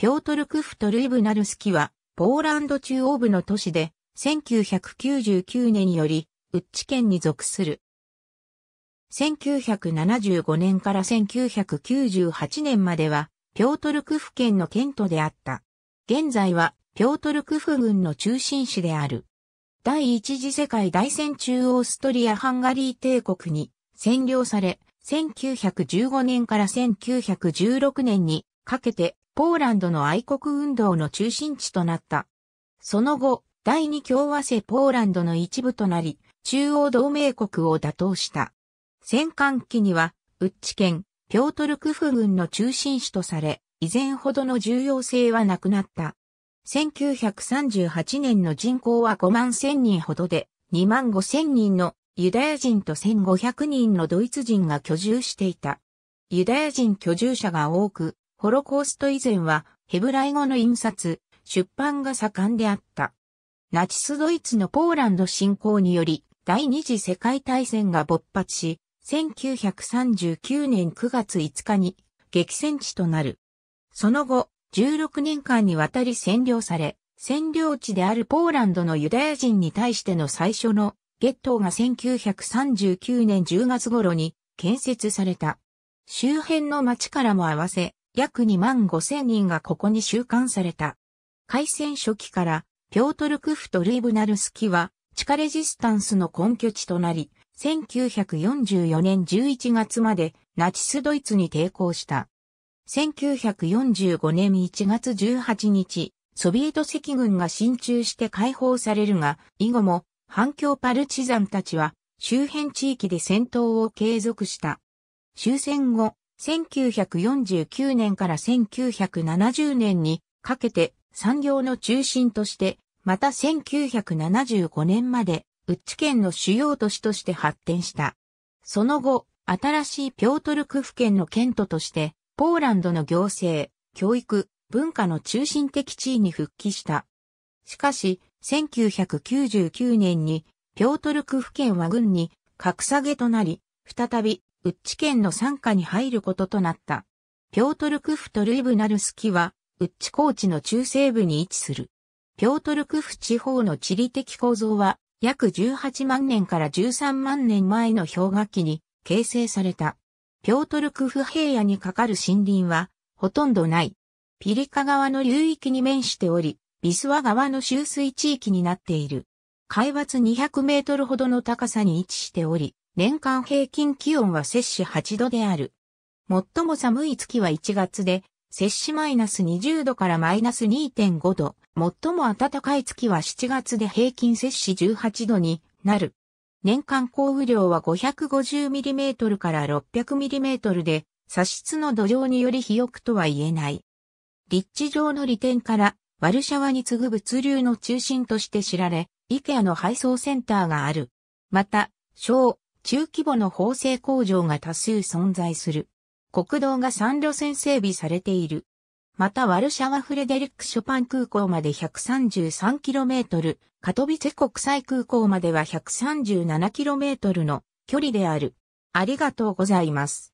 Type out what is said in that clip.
ピョートルクフトルイブナルスキは、ポーランド中央部の都市で、1999年より、ウッチ県に属する。1975年から1998年までは、ピョートルクフ県の県都であった。現在は、ピョートルクフ軍の中心市である。第一次世界大戦中オーストリア・ハンガリー帝国に占領され、1915年から1916年にかけてポーランドの愛国運動の中心地となった。その後、第二共和制ポーランドの一部となり、中央同盟国を打倒した。戦艦機には、ウッチ県、ピョートルクフ軍の中心地とされ、以前ほどの重要性はなくなった。1938年の人口は5万1000人ほどで、2万5000人のユダヤ人と1500人のドイツ人が居住していた。ユダヤ人居住者が多く、ホロコースト以前はヘブライ語の印刷、出版が盛んであった。ナチスドイツのポーランド侵攻により第二次世界大戦が勃発し、1939年9月5日に激戦地となる。その後、16年間にわたり占領され、占領地であるポーランドのユダヤ人に対しての最初のゲットーが1939年10月頃に建設された。周辺の町からも合わせ約2万5千人がここに収監された。開戦初期から、ピョートルクフとルイブナルスキは、地下レジスタンスの根拠地となり、1944年11月までナチスドイツに抵抗した。1945年1月18日、ソビエト赤軍が進駐して解放されるが、以後も反響パルチザンたちは周辺地域で戦闘を継続した。終戦後、1949年から1970年にかけて産業の中心として、また1975年まで、ウッチ県の主要都市として発展した。その後、新しいピョートルク府県の県都として、ポーランドの行政、教育、文化の中心的地位に復帰した。しかし、1999年に、ピョートルク府県は軍に格下げとなり、再びウッチ県の参下に入ることとなった。ピョートルクフとルイブナルスキは、ウッチ高地の中西部に位置する。ピョートルクフ地方の地理的構造は、約18万年から13万年前の氷河期に形成された。ピョートルクフ平野にかかる森林は、ほとんどない。ピリカ川の流域に面しており、ビスワ川の収水地域になっている。海抜200メートルほどの高さに位置しており、年間平均気温は摂氏8度である。最も寒い月は1月で、摂氏マイナス20度からマイナス2.5度。最も暖かい月は7月で平均摂氏18度になる。年間降雨量は 550mm から 600mm で、砂質の土壌により肥沃とは言えない。立地上の利点から、ワルシャワに次ぐ物流の中心として知られ、イケアの配送センターがある。また、小、中規模の縫製工場が多数存在する。国道が3路線整備されている。またワルシャワフレデリック・ショパン空港まで 133km、カトビツェ国際空港までは 137km の距離である。ありがとうございます。